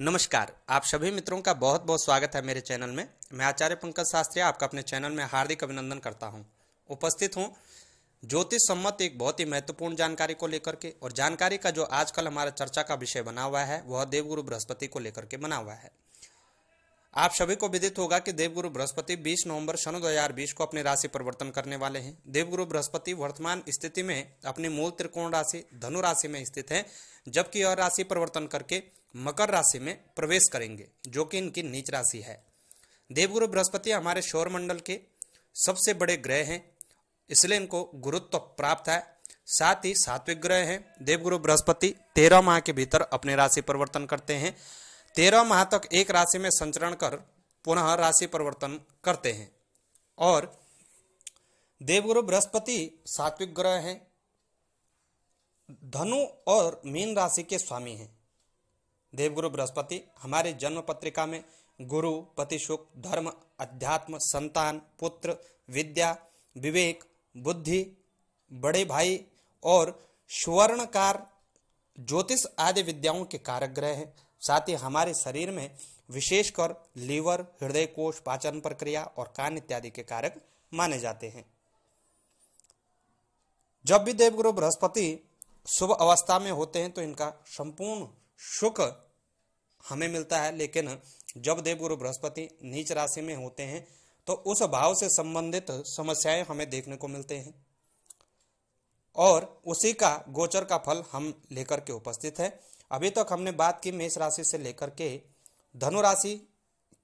नमस्कार आप सभी मित्रों का बहुत बहुत स्वागत है मेरे चैनल में मैं आचार्य पंकज शास्त्री आपका अपने चैनल में हार्दिक अभिनंदन करता हूं उपस्थित हूं ज्योतिष सम्मत एक बहुत ही महत्वपूर्ण जानकारी को लेकर के और जानकारी का जो आजकल हमारा चर्चा का विषय बना हुआ है वह देवगुरु बृहस्पति को लेकर के बना हुआ है आप सभी को विदित होगा कि देवगुरु बृहस्पति 20 नवंबर सन 2020 को अपनी राशि परिवर्तन करने वाले हैं देवगुरु बृहस्पति वर्तमान स्थिति में अपनी मूल त्रिकोण राशि धनु राशि में स्थित हैं जबकि यह राशि परिवर्तन करके मकर राशि में प्रवेश करेंगे जो कि इनकी नीच राशि है देवगुरु बृहस्पति हमारे सौर मंडल के सबसे बड़े ग्रह हैं इसलिए इनको गुरुत्व तो प्राप्त है साथ ही सात्विक ग्रह हैं देवगुरु बृहस्पति तेरह माह के भीतर अपने राशि परिवर्तन करते हैं तेरह माह तक एक राशि में संचरण कर पुनः राशि परिवर्तन करते हैं और देवगुरु बृहस्पति सात्विक ग्रह हैं धनु और मीन राशि के स्वामी हैं देवगुरु बृहस्पति हमारे जन्म पत्रिका में गुरु पति सुख धर्म अध्यात्म संतान पुत्र विद्या विवेक बुद्धि बड़े भाई और सुवर्णकार ज्योतिष आदि विद्याओं के कारक ग्रह हैं साथ ही हमारे शरीर में विशेषकर लीवर हृदय कोष पाचन प्रक्रिया और कान इत्यादि के कारक माने जाते हैं जब भी देवगुरु बृहस्पति शुभ अवस्था में होते हैं तो इनका संपूर्ण सुख हमें मिलता है लेकिन जब देवगुरु बृहस्पति नीच राशि में होते हैं तो उस भाव से संबंधित समस्याएं हमें देखने को मिलते हैं और उसी का गोचर का फल हम लेकर के उपस्थित है अभी तक हमने बात की मेष राशि से लेकर के धनु राशि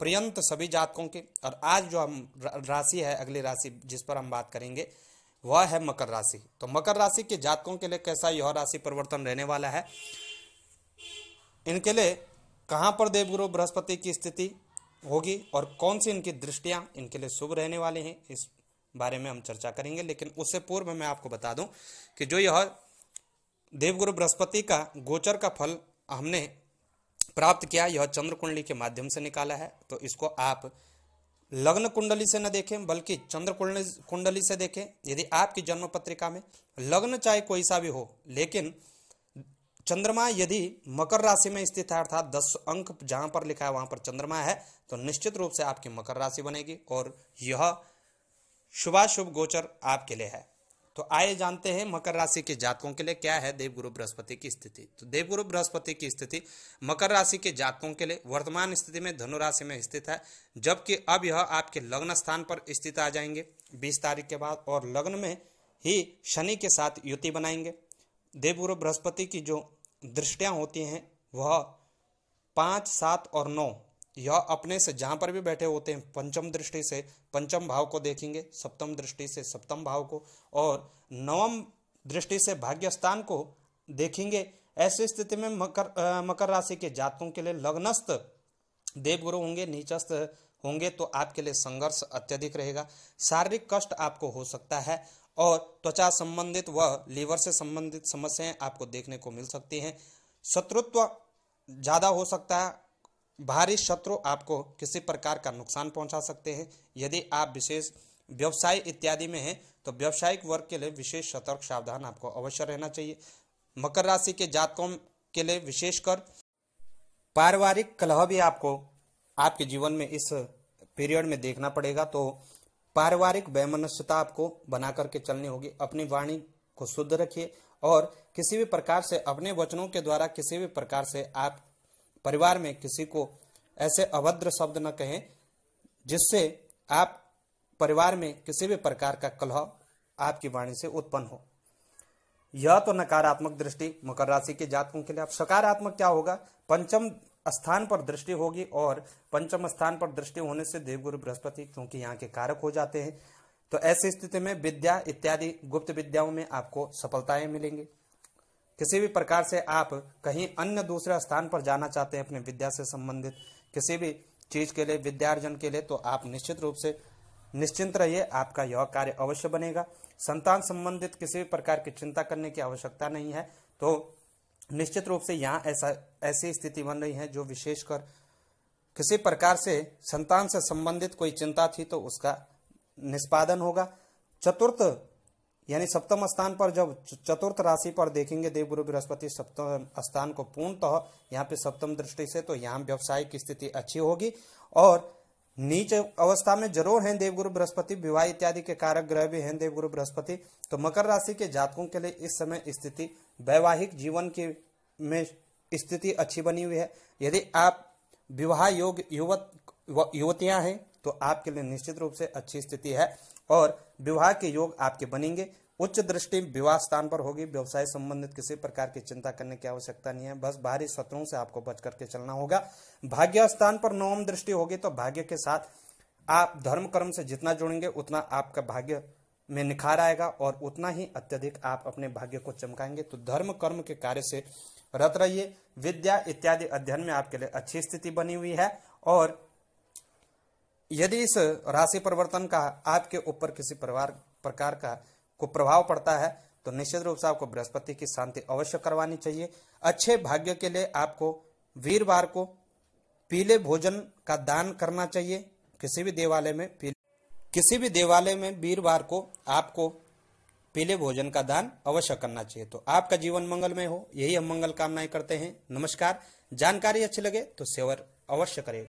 पर्यंत सभी जातकों के और आज जो हम राशि है अगली राशि जिस पर हम बात करेंगे वह है मकर राशि तो मकर राशि के जातकों के लिए कैसा यह राशि परिवर्तन रहने वाला है इनके लिए कहाँ पर देवगुरु बृहस्पति की स्थिति होगी और कौन सी इनकी दृष्टियाँ इनके लिए शुभ रहने वाली हैं इस बारे में हम चर्चा करेंगे लेकिन उससे पूर्व मैं आपको बता दूं कि जो यह देवगुरु बृहस्पति का गोचर का फल हमने प्राप्त किया यह चंद्र कुंडली के माध्यम से निकाला है तो इसको आप लग्न कुंडली से न देखें बल्कि चंद्र कुंडली से देखें यदि आपकी जन्म पत्रिका में लग्न चाहे कोई सा भी हो लेकिन चंद्रमा यदि मकर राशि में स्थित है अर्थात दस अंक जहां पर लिखा है वहां पर चंद्रमा है तो निश्चित रूप से आपकी मकर राशि बनेगी और यह शुभाशुभ गोचर आपके लिए है तो आइए जानते हैं मकर राशि के जातकों के लिए क्या है देवगुरु बृहस्पति की स्थिति तो देवगुरु बृहस्पति की स्थिति मकर राशि के जातकों के लिए वर्तमान स्थिति में धनु राशि में स्थित है जबकि अब यह आपके लग्न स्थान पर स्थित आ जाएंगे बीस तारीख के बाद और लग्न में ही शनि के साथ युति बनाएंगे देवगुरु बृहस्पति की जो दृष्टियाँ होती हैं वह पाँच सात और नौ यह अपने से जहाँ पर भी बैठे होते हैं पंचम दृष्टि से पंचम भाव को देखेंगे सप्तम दृष्टि से सप्तम भाव को और नवम दृष्टि से भाग्य स्थान को देखेंगे ऐसी स्थिति में मकर आ, मकर राशि के जातकों के लिए लग्नस्थ देवगुरु होंगे नीचस्थ होंगे तो आपके लिए संघर्ष अत्यधिक रहेगा शारीरिक कष्ट आपको हो सकता है और त्वचा संबंधित व लीवर से संबंधित समस्याएं आपको देखने को मिल सकती हैं शत्रुत्व ज़्यादा हो सकता है भारी शत्रु आपको किसी प्रकार का नुकसान पहुंचा सकते हैं यदि आप विशेष व्यवसाय इत्यादि में हैं तो व्यवसायिक वर्ग के लिए विशेष सतर्क सावधान आपको अवश्य रहना चाहिए मकर राशि के जातकों के लिए विशेषकर पारिवारिक कलह भी आपको आपके जीवन में इस पीरियड में देखना पड़ेगा तो पारिवारिक वैमनस्यता आपको बना करके चलनी होगी अपनी वाणी को शुद्ध रखिए और किसी भी प्रकार से अपने वचनों के द्वारा किसी भी प्रकार से आप परिवार में किसी को ऐसे अभद्र शब्द न कहें जिससे आप परिवार में किसी भी प्रकार का कलह आपकी वाणी से उत्पन्न हो यह तो नकारात्मक दृष्टि मकर राशि के जातकों के लिए अब सकारात्मक क्या होगा पंचम स्थान पर दृष्टि होगी और पंचम स्थान पर दृष्टि होने से देवगुरु बृहस्पति क्योंकि यहाँ के कारक हो जाते हैं तो ऐसी स्थिति में विद्या इत्यादि गुप्त विद्याओं में आपको सफलताएं मिलेंगी किसी भी प्रकार से आप कहीं अन्य दूसरे स्थान पर जाना चाहते हैं अपने विद्या से संबंधित किसी भी चीज के लिए विद्यार्जन के लिए तो आप निश्चित रूप से निश्चिंत रहिए आपका यह कार्य अवश्य बनेगा संतान संबंधित किसी भी प्रकार की चिंता करने की आवश्यकता नहीं है तो निश्चित रूप से यहाँ ऐसा ऐसी स्थिति बन रही है जो विशेषकर किसी प्रकार से संतान से संबंधित कोई चिंता थी तो उसका निष्पादन होगा चतुर्थ यानी सप्तम स्थान पर जब चतुर्थ राशि पर देखेंगे देवगुरु बृहस्पति सप्तम स्थान को पूर्णतः यहाँ पे सप्तम दृष्टि से तो यहाँ व्यवसायिक स्थिति अच्छी होगी और नीच अवस्था में जरूर हैं देवगुरु बृहस्पति विवाह इत्यादि के कारक ग्रह भी हैं देवगुरु बृहस्पति तो मकर राशि के जातकों के लिए इस समय स्थिति वैवाहिक जीवन की में स्थिति अच्छी बनी हुई है यदि आप विवाह योग युवत युवतियां हैं तो आपके लिए निश्चित रूप से अच्छी स्थिति है और विवाह के योग आपके बनेंगे उच्च दृष्टि विवाह स्थान पर होगी व्यवसाय संबंधित किसी प्रकार की चिंता करने की आवश्यकता नहीं है बस बाहरी शत्रुओं से आपको बच करके चलना होगा भाग्य स्थान पर नवम दृष्टि होगी तो भाग्य के साथ आप धर्म कर्म से जितना जुड़ेंगे उतना आपका भाग्य में निखार आएगा और उतना ही अत्यधिक आप अपने भाग्य को चमकाएंगे तो धर्म कर्म के कार्य से रत रहिए विद्या इत्यादि अध्ययन में आपके लिए अच्छी स्थिति बनी हुई है और यदि इस राशि परिवर्तन का आपके ऊपर किसी प्रकार का को प्रभाव पड़ता है तो निश्चित रूप से आपको बृहस्पति की शांति अवश्य करवानी चाहिए अच्छे भाग्य के लिए आपको वीरवार को पीले भोजन का दान करना चाहिए किसी भी देवालय में पीले किसी भी देवालय में वीरवार को आपको पीले भोजन का दान अवश्य करना चाहिए तो आपका जीवन मंगलमय हो यही हम मंगल कामनाएं करते हैं नमस्कार जानकारी अच्छी लगे तो सेवर अवश्य करें